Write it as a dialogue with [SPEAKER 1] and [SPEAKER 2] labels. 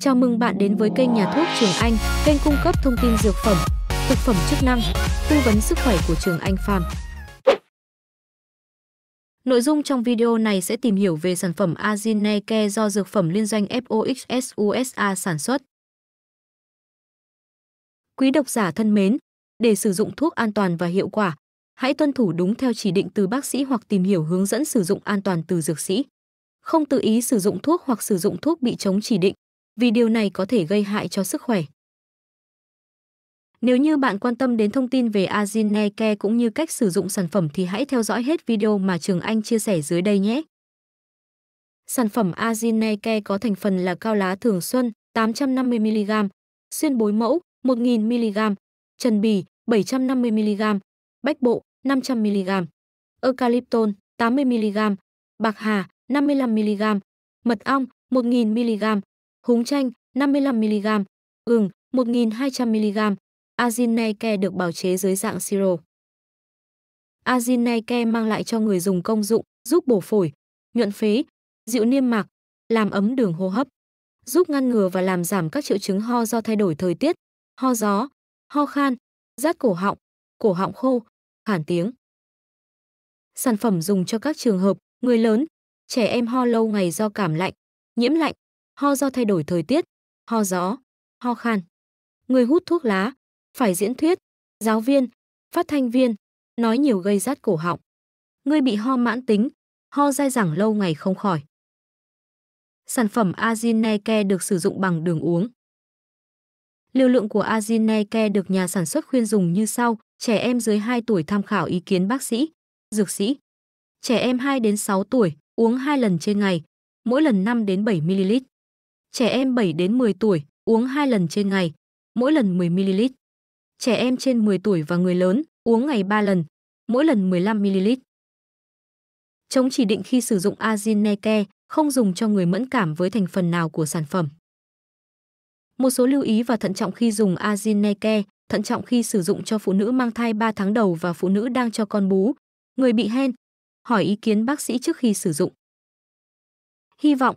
[SPEAKER 1] Chào mừng bạn đến với kênh Nhà thuốc Trường Anh, kênh cung cấp thông tin dược phẩm, thực phẩm chức năng, tư vấn sức khỏe của Trường Anh Farm. Nội dung trong video này sẽ tìm hiểu về sản phẩm Azineke do dược phẩm liên doanh FOXS USA sản xuất. Quý độc giả thân mến, để sử dụng thuốc an toàn và hiệu quả, hãy tuân thủ đúng theo chỉ định từ bác sĩ hoặc tìm hiểu hướng dẫn sử dụng an toàn từ dược sĩ. Không tự ý sử dụng thuốc hoặc sử dụng thuốc bị chống chỉ định vì điều này có thể gây hại cho sức khỏe. Nếu như bạn quan tâm đến thông tin về Azineke cũng như cách sử dụng sản phẩm thì hãy theo dõi hết video mà Trường Anh chia sẻ dưới đây nhé. Sản phẩm Azineke có thành phần là cao lá thường xuân 850mg, xuyên bối mẫu 1000mg, trần bì 750mg, bách bộ 500mg, eucalyptol 80mg, bạc hà 55mg, mật ong 1000mg, húng chanh 55mg, gừng 1200mg. Azineke được bào chế dưới dạng siro. Azineke mang lại cho người dùng công dụng giúp bổ phổi, nhuận phế, dịu niêm mạc, làm ấm đường hô hấp, giúp ngăn ngừa và làm giảm các triệu chứng ho do thay đổi thời tiết, ho gió, ho khan, rát cổ họng, cổ họng khô, khản tiếng. Sản phẩm dùng cho các trường hợp người lớn, trẻ em ho lâu ngày do cảm lạnh, nhiễm lạnh, ho do thay đổi thời tiết, ho gió, ho khan. Người hút thuốc lá, phải diễn thuyết, giáo viên, phát thanh viên, nói nhiều gây rát cổ họng. Người bị ho mãn tính, ho dai dẳng lâu ngày không khỏi. Sản phẩm Azineke được sử dụng bằng đường uống. Liều lượng của Azineke được nhà sản xuất khuyên dùng như sau, trẻ em dưới 2 tuổi tham khảo ý kiến bác sĩ, dược sĩ. Trẻ em 2 đến 6 tuổi, uống 2 lần trên ngày, mỗi lần 5 đến 7 ml. Trẻ em 7 đến 10 tuổi uống 2 lần trên ngày, mỗi lần 10 ml. Trẻ em trên 10 tuổi và người lớn uống ngày 3 lần, mỗi lần 15 ml. Chống chỉ định khi sử dụng Azineke không dùng cho người mẫn cảm với thành phần nào của sản phẩm. Một số lưu ý và thận trọng khi dùng Azineke, thận trọng khi sử dụng cho phụ nữ mang thai 3 tháng đầu và phụ nữ đang cho con bú, người bị hen. Hỏi ý kiến bác sĩ trước khi sử dụng. Hy vọng